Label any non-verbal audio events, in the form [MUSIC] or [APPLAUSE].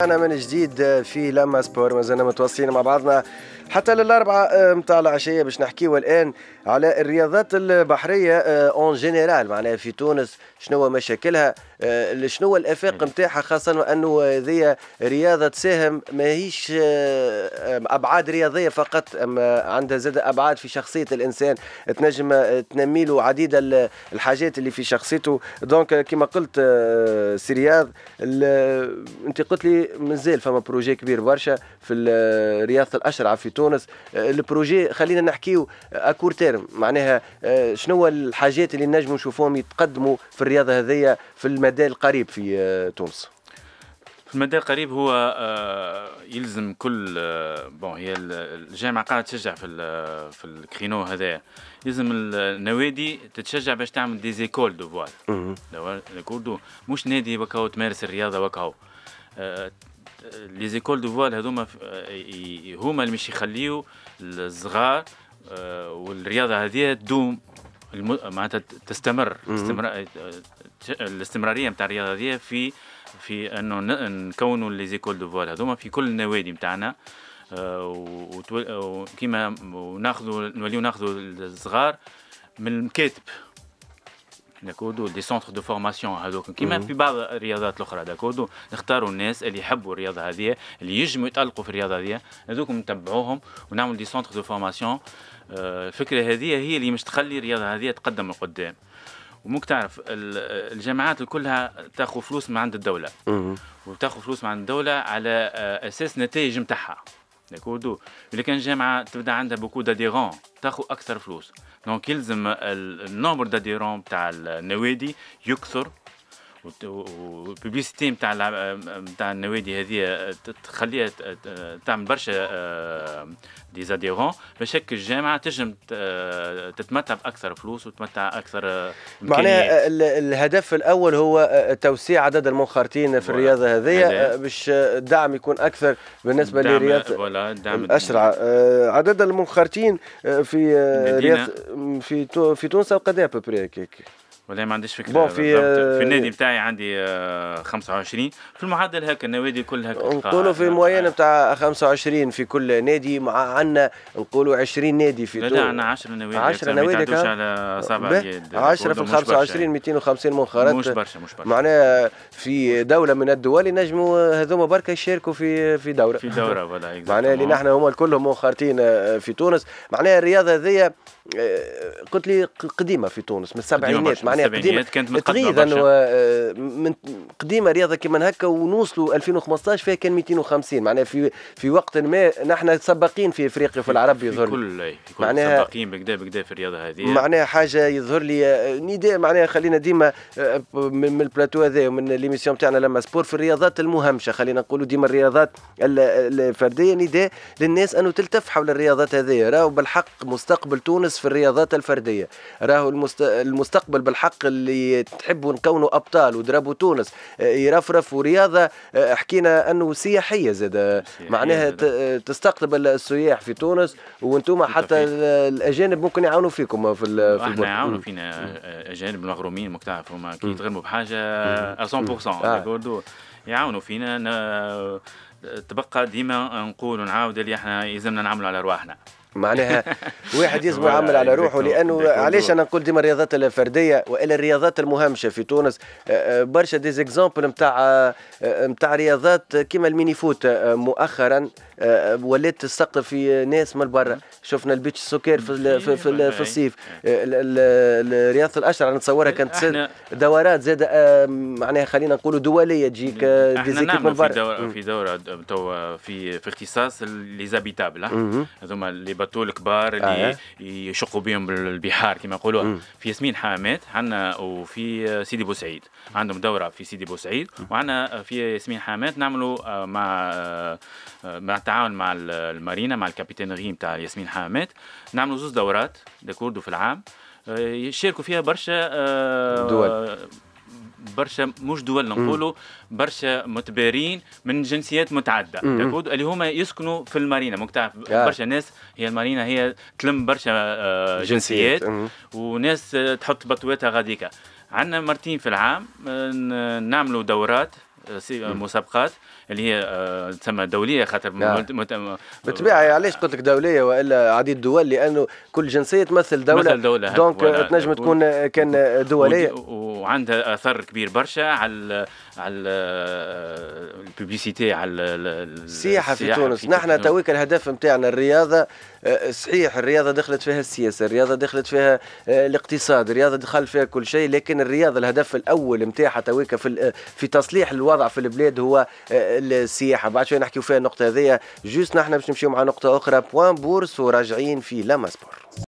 أنا من جديد في لما سبور مازلنا متواصلين مع بعضنا حتى للأربعة آه، متاع العشية باش نحكيو الآن على الرياضات البحرية اون آه، جينيرال معناها في تونس شنو مشاكلها آه، شنو الآفاق نتاعها خاصة أنه هذه رياضة تساهم ماهيش أبعاد رياضية فقط أما عندها زاد أبعاد في شخصية الإنسان تنجم تنمي له عديد الحاجات اللي في شخصيته دونك كما قلت سي رياض أنت قلت لي مازال فما بروجي كبير برشا في رياضه الاشرعه في تونس آه، البروجي خلينا نحكيو اكور آه، تيرم معناها آه، شنو الحاجات اللي نجموا نشوفوهم يتقدموا في الرياضه هذيا في المدى القريب في تونس في المدى القريب هو يلزم كل بون هي الجامعه قاعده تشجع في في الكرينو هذا يلزم النوادي تتشجع باش تعمل دي زيكول دو فوال دو مش نادي وكاو تمارس الرياضه وكاو لي زيكول دو فوال هذوما هما اللي باش يخليو الصغار آه، والرياضه هذه تدوم معناتها تستمر آه، الاستمراريه نتاع الرياضه هذه في في انه نكونوا لي زيكول دو فوال هذوما في كل النوادي نتاعنا آه، وكيما ناخذوا نوليو ناخذوا الصغار من المكاتب داكودو دي سونتر دو فورماسيون هذوك كيما في بعض الرياضات الاخرى داكودو نختاروا الناس اللي يحبوا الرياضه هذه اللي يجموا يتالقوا في الرياضه هذه هذوك نتبعوهم ونعمل دي سونتر دو فورماسيون الفكره آه، هذه هي اللي مش تخلي الرياضه هذه تقدم لقدام وممكن تعرف الجامعات كلها تاخذ فلوس من عند الدوله وتاخذ فلوس من عند الدوله على آه، اساس نتائج نتاعها داكور دو كان جامعه تبدا عندها بوكو داديرون تاخو اكثر فلوس دونك يلزم النومبر داديرون تاع النوادي يكثر والببليسيتي نتاع نتاع النوادي هذه آه، تخليها تعمل برشا زاديرون آه، باش هيك الجامعه تنجم آه، تتمتع باكثر فلوس وتتمتع اكثر معناها الهدف الاول هو توسيع عدد المنخرطين في الرياضه هذه باش الدعم يكون اكثر بالنسبه لرياضه اسرع عدد المنخرطين في رياضه في في تونس قد ايه ببري هكاك ولا ما عنديش فكره بون في آه في النادي نتاعي عندي آه 25 في المعدل هكا النوادي كلها نقولوا في موين نتاع 25 في كل نادي مع عندنا نقولوا 20 نادي في لا لا عندنا 10 نوادي 10 نوادي ما على سبع اياد 10 في 25 250 يعني. منخرط مش برشا مش برشا معناها في دوله من الدول ينجموا هذوما بركه يشاركوا في في دوره في دوره ولا معناها اللي نحن هما كلهم منخرطين آه، في تونس معناها الرياضه هذيا آه، قلت لي قديمه في تونس من السبعينات معناها قديمه كانت متقدمه آه، من قديمه رياضه كيما هكا ونوصلوا 2015 فيها كان 250 معناها في في وقت ما نحن سباقين في افريقيا وفي العرب يظهر كل معناها سباقين بكدا بكدا في الرياضه هذه معناها حاجه يظهر لي آه، نداء معناها خلينا ديما آه، من البلاتو هذا ومن ليميسيون تاعنا لما سبور في الرياضات المهمشه خلينا نقولوا ديما الرياضات الفرديه نداء للناس انه تلتف حول الرياضات هذه راهو بالحق مستقبل تونس في الرياضات الفرديه راهو المستقبل بالحق الحق اللي تحبوا نكونوا ابطال وضربوا تونس آه، يرفرف ورياضه آه، حكينا انه سياحيه زاد آه، معناها تستقطب السياح في تونس وانتم حتى الاجانب ممكن يعاونوا فيكم في في احنا يعاونوا فينا اجانب المغرومين مكتعف هما كي يتغرموا بحاجه 100% آه. يعاونوا فينا تبقى ديما نقول ونعاود اللي احنا يلزمنا نعملوا على رواحنا معناها واحد يلزم [LAUGHS] يعمل على روحه لانه علاش انا نقول ديما الرياضات الفرديه والا الرياضات المهمشه في تونس أه، أه، برشا دي زيكزامبل نتاع نتاع رياضات كيما الميني فوت أه، مؤخرا ولات تستقطب في ناس من برا شفنا البيتش سوكير في ال في, في, في الصيف رياضه الاشرع نتصورها كانت دورات زاد آه، معناها خلينا نقولوا دوليه تجيك ديزيكيب آه، من في دوره في دوره تو في في اختصاص لي زابيتابل هذوما لي باتو الكبار اللي يشقوا بهم البحار كما يقولوها في ياسمين حامات عندنا وفي سيدي بوسعيد عندهم دوره في سيدي بوسعيد وعندنا آه، في ياسمين حامات نعملوا مع مع التعاون مع المارينا مع الكابيتان غيم تاع ياسمين الالتحامات نعملوا زوز دورات داكوردو في العام آه، يشاركوا فيها برشا آه، دول برشا مش دول نقولوا برشا متبارين من جنسيات متعدده تقول اللي هما يسكنوا في المارينا مكتعب تعرف برشا ناس هي المارينا هي تلم برشا آه، جنسيات. وناس تحط بطواتها غاديكا عندنا مرتين في العام نعملوا دورات آه، آه، مسابقات اللي هي آه، تسمى دوليه خاطر نعم. بالطبيعه يعني علاش قلت لك دوليه والا عديد دول لانه كل جنسيه تمثل دوله, دولة دونك تنجم تكون كان دوليه وعندها اثر كبير برشا على على الببليسيتي على السياحه في تونس نحن تويك الهدف نتاعنا الرياضه آه، صحيح الرياضه دخلت فيها السياسه الرياضه دخلت فيها آه، الاقتصاد الرياضه دخل فيها كل شيء لكن الرياضه الهدف الاول نتاعها تويك في في تصليح الوضع في البلاد هو آه، السياحه بعد شويه نحكيو فيها النقطه هذه جوست نحن باش نمشيو مع نقطه اخرى بوان بورس وراجعين في لاماسبور سبور